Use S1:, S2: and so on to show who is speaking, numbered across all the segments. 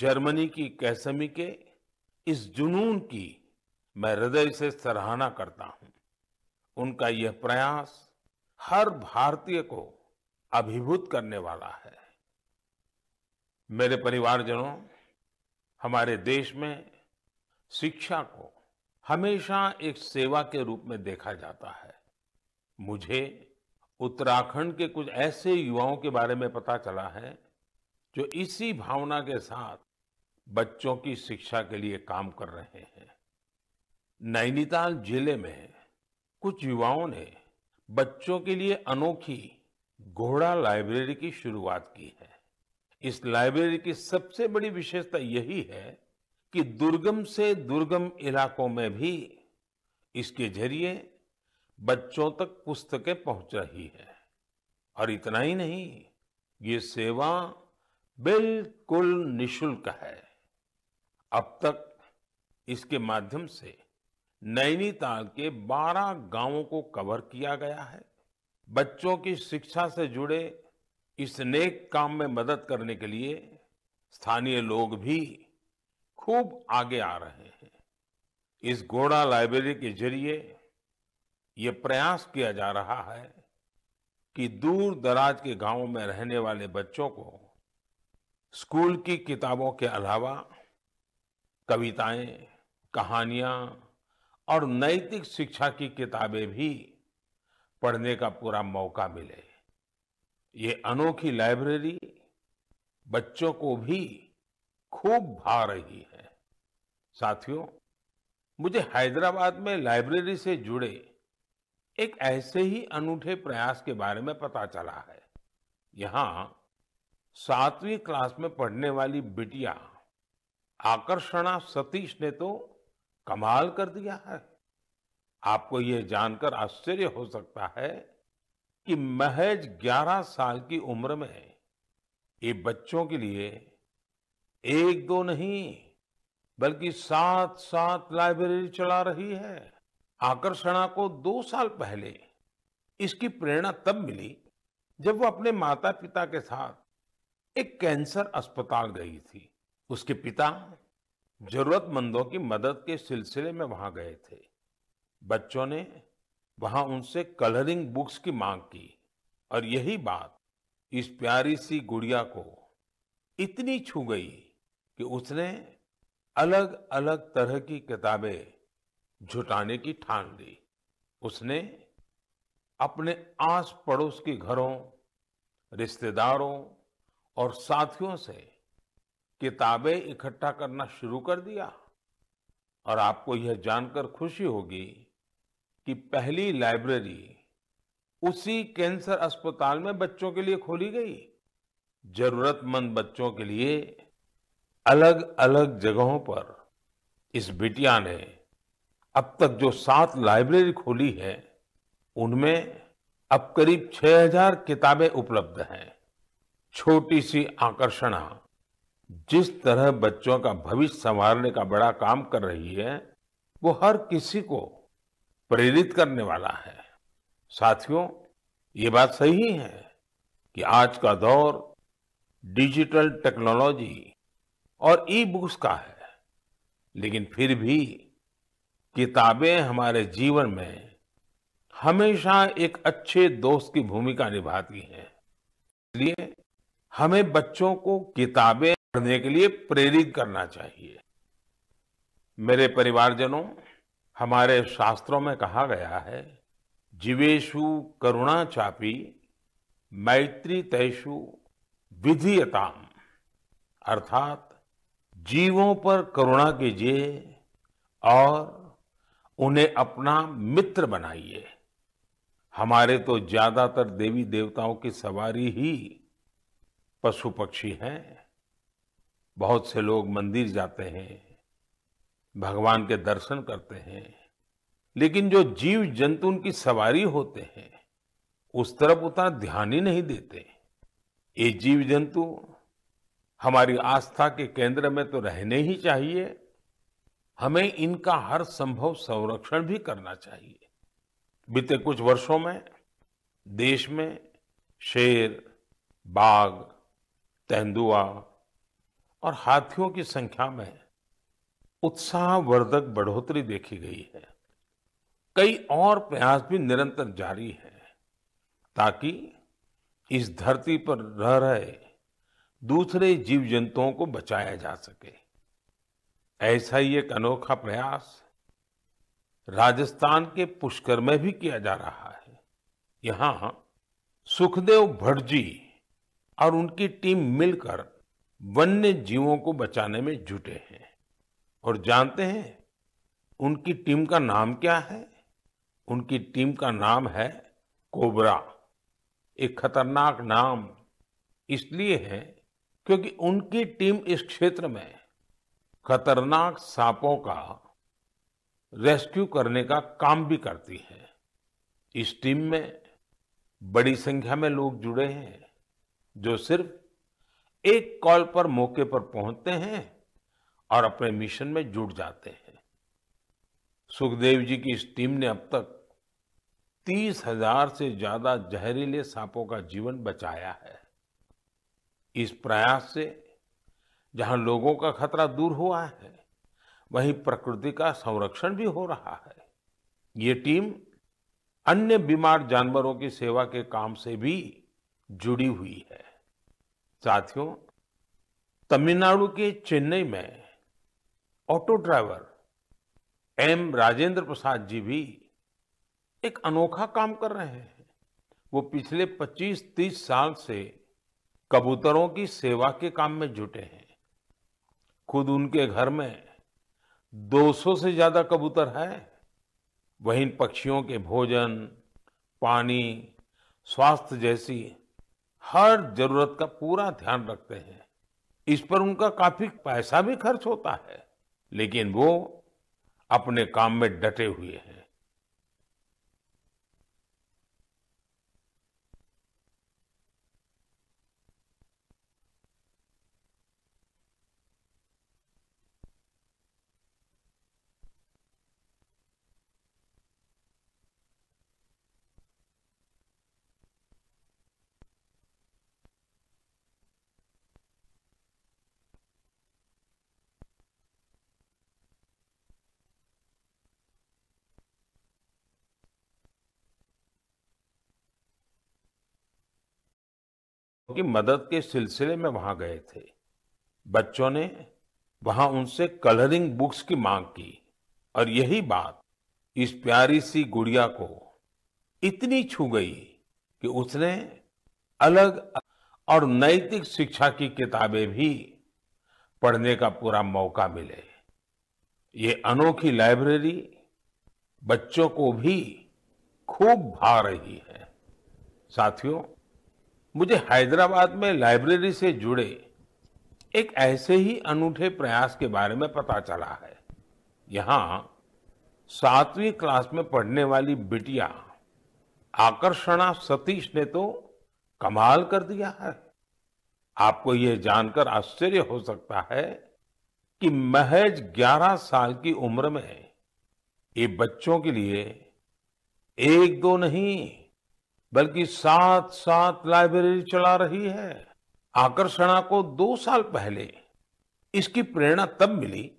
S1: Germany की कैसमी के इस जुनून की मैं हृदय से सराहना करता हूं उनका यह प्रयास हर भारतीय को अभिभूत करने वाला है मेरे परिवारजनों हमारे देश में शिक्षा को हमेशा एक सेवा के रूप में देखा जाता है मुझे उत्तराखंड के कुछ ऐसे युवाओं के बारे में पता चला है जो इसी भावना के साथ बच्चों की शिक्षा के लिए काम कर रहे हैं नैनीताल जिले में कुछ युवाओं ने बच्चों के लिए अनोखी घोड़ा लाइब्रेरी की शुरुआत की है इस लाइब्रेरी की सबसे बड़ी विशेषता यही है कि दुर्गम से दुर्गम इलाकों में भी इसके जरिए बच्चों तक पुस्तकें पहुंच रही है और इतना ही नहीं ये सेवा बिल्कुल निशुल्क है अब तक इसके माध्यम से नैनीताल के 12 गांवों को कवर किया गया है बच्चों की शिक्षा से जुड़े इस नेक काम में मदद करने के लिए स्थानीय लोग भी खूब आगे आ रहे हैं इस घोड़ा लाइब्रेरी के जरिए ये प्रयास किया जा रहा है कि दूर दराज के गांवों में रहने वाले बच्चों को स्कूल की किताबों के अलावा कविताएं कहानियां और नैतिक शिक्षा की किताबें भी पढ़ने का पूरा मौका मिले ये अनोखी लाइब्रेरी बच्चों को भी खूब भा रही है साथियों मुझे हैदराबाद में लाइब्रेरी से जुड़े एक ऐसे ही अनूठे प्रयास के बारे में पता चला है यहाँ सातवीं क्लास में पढ़ने वाली बिटिया आकर्षणा सतीश ने तो कमाल कर दिया है आपको यह जानकर आश्चर्य हो सकता है कि महज 11 साल की उम्र में ये बच्चों के लिए एक दो नहीं बल्कि सात सात लाइब्रेरी चला रही है आकर्षणा को दो साल पहले इसकी प्रेरणा तब मिली जब वो अपने माता पिता के साथ एक कैंसर अस्पताल गई थी उसके पिता जरूरतमंदों की मदद के सिलसिले में वहां गए थे बच्चों ने वहां उनसे कलरिंग बुक्स की मांग की और यही बात इस प्यारी सी गुड़िया को इतनी छू गई कि उसने अलग अलग तरह की किताबें जुटाने की ठान ली उसने अपने आस पड़ोस के घरों रिश्तेदारों और साथियों से किताबें इकट्ठा करना शुरू कर दिया और आपको यह जानकर खुशी होगी कि पहली लाइब्रेरी उसी कैंसर अस्पताल में बच्चों के लिए खोली गई जरूरतमंद बच्चों के लिए अलग अलग जगहों पर इस बिटिया ने अब तक जो सात लाइब्रेरी खोली है उनमें अब करीब 6000 किताबें उपलब्ध हैं छोटी सी आकर्षणा जिस तरह बच्चों का भविष्य संवारने का बड़ा काम कर रही है वो हर किसी को प्रेरित करने वाला है साथियों ये बात सही है कि आज का दौर डिजिटल टेक्नोलॉजी और ई बुक्स का है लेकिन फिर भी किताबें हमारे जीवन में हमेशा एक अच्छे दोस्त की भूमिका निभाती हैं इसलिए हमें बच्चों को किताबें पढ़ने के लिए प्रेरित करना चाहिए मेरे परिवारजनों हमारे शास्त्रों में कहा गया है जीवेशु करुणा चापी मैत्री तयशु विधियताम अर्थात जीवों पर करुणा कीजिए और उन्हें अपना मित्र बनाइए हमारे तो ज्यादातर देवी देवताओं की सवारी ही पशु पक्षी हैं बहुत से लोग मंदिर जाते हैं भगवान के दर्शन करते हैं लेकिन जो जीव जंतु उनकी सवारी होते हैं उस तरफ उतना ध्यान ही नहीं देते ये जीव जंतु हमारी आस्था के केंद्र में तो रहने ही चाहिए हमें इनका हर संभव संरक्षण भी करना चाहिए बीते कुछ वर्षों में देश में शेर बाघ तेंदुआ और हाथियों की संख्या में उत्साहवर्धक बढ़ोतरी देखी गई है कई और प्रयास भी निरंतर जारी है ताकि इस धरती पर रह रहे दूसरे जीव जंतुओं को बचाया जा सके ऐसा ही एक अनोखा प्रयास राजस्थान के पुष्कर में भी किया जा रहा है यहां सुखदेव भट्ट जी और उनकी टीम मिलकर वन्य जीवों को बचाने में जुटे हैं और जानते हैं उनकी टीम का नाम क्या है उनकी टीम का नाम है कोबरा एक खतरनाक नाम इसलिए है क्योंकि उनकी टीम इस क्षेत्र में खतरनाक सांपों का रेस्क्यू करने का काम भी करती है इस टीम में बड़ी संख्या में लोग जुड़े हैं जो सिर्फ एक कॉल पर मौके पर पहुंचते हैं और अपने मिशन में जुट जाते हैं सुखदेव जी की इस टीम ने अब तक तीस हजार से ज्यादा जहरीले सांपों का जीवन बचाया है इस प्रयास से जहां लोगों का खतरा दूर हुआ है वहीं प्रकृति का संरक्षण भी हो रहा है ये टीम अन्य बीमार जानवरों की सेवा के काम से भी जुड़ी हुई है साथियों तमिलनाडु के चेन्नई में auto driver M Rajendra Prasad ji भी एक अनोखा काम कर रहे हैं वो पिछले 25-30 साल से कबूतरों की सेवा के काम में जुटे हैं खुद उनके घर में 200 से ज्यादा कबूतर है वहीं पक्षियों के भोजन पानी स्वास्थ्य जैसी हर जरूरत का पूरा ध्यान रखते हैं इस पर उनका काफी पैसा भी खर्च होता है लेकिन वो अपने काम में डटे हुए हैं की मदद के सिलसिले में वहां गए थे बच्चों ने वहां उनसे कलरिंग बुक्स की मांग की और यही बात इस प्यारी सी गुड़िया को इतनी छू गई कि उसने अलग और नैतिक शिक्षा की किताबें भी पढ़ने का पूरा मौका मिले ये अनोखी लाइब्रेरी बच्चों को भी खूब भा रही है साथियों मुझे हैदराबाद में लाइब्रेरी से जुड़े एक ऐसे ही अनूठे प्रयास के बारे में पता चला है यहां सातवीं क्लास में पढ़ने वाली बिटिया आकर्षणा सतीश ने तो कमाल कर दिया है आपको ये जानकर आश्चर्य हो सकता है कि महज 11 साल की उम्र में ये बच्चों के लिए एक दो नहीं बल्कि साथ साथ लाइब्रेरी चला रही है आकर्षणा को दो साल पहले इसकी प्रेरणा तब मिली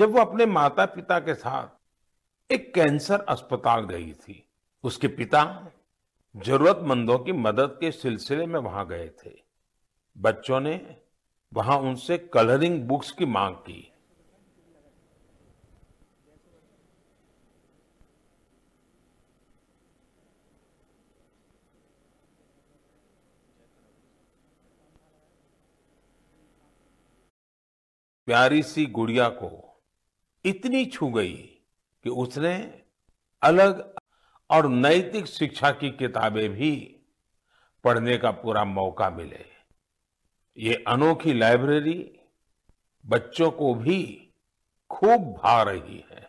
S1: जब वो अपने माता पिता के साथ एक कैंसर अस्पताल गई थी उसके पिता जरूरतमंदों की मदद के सिलसिले में वहां गए थे बच्चों ने वहां उनसे कलरिंग बुक्स की मांग की प्यारी सी गुड़िया को इतनी छू गई कि उसने अलग और नैतिक शिक्षा की किताबें भी पढ़ने का पूरा मौका मिले ये अनोखी लाइब्रेरी बच्चों को भी खूब भा रही है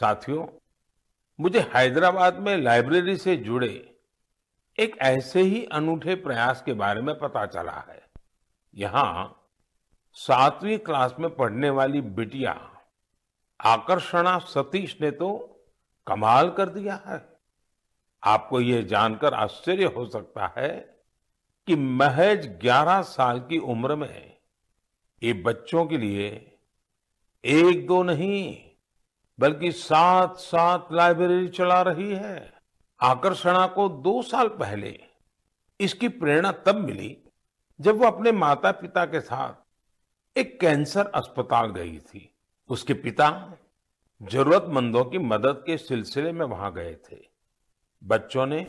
S1: साथियों मुझे हैदराबाद में लाइब्रेरी से जुड़े एक ऐसे ही अनूठे प्रयास के बारे में पता चला है यहां सातवीं क्लास में पढ़ने वाली बिटिया आकर्षणा सतीश ने तो कमाल कर दिया है आपको यह जानकर आश्चर्य हो सकता है कि महज 11 साल की उम्र में ये बच्चों के लिए एक दो नहीं बल्कि सात सात लाइब्रेरी चला रही है आकर्षणा को दो साल पहले इसकी प्रेरणा तब मिली जब वो अपने माता पिता के साथ एक कैंसर अस्पताल गई थी उसके पिता जरूरतमंदों की मदद के सिलसिले में वहां गए थे बच्चों ने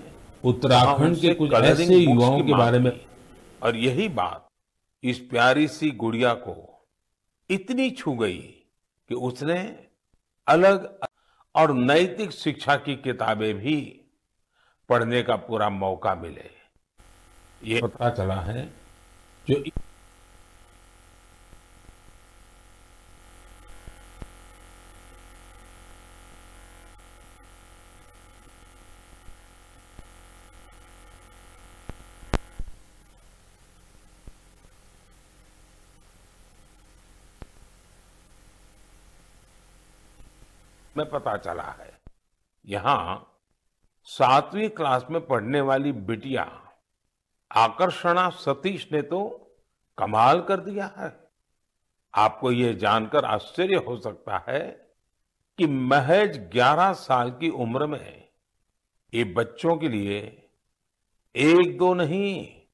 S1: उत्तराखंड के कुछ ऐसे युवाओं के बारे में और यही बात इस प्यारी सी गुड़िया को इतनी छू गई कि उसने अलग और नैतिक शिक्षा की किताबें भी पढ़ने का पूरा मौका मिले ये पता चला है जो में पता चला है यहां सातवीं क्लास में पढ़ने वाली बिटिया आकर्षणा सतीश ने तो कमाल कर दिया है आपको यह जानकर आश्चर्य हो सकता है कि महज 11 साल की उम्र में ये बच्चों के लिए एक दो नहीं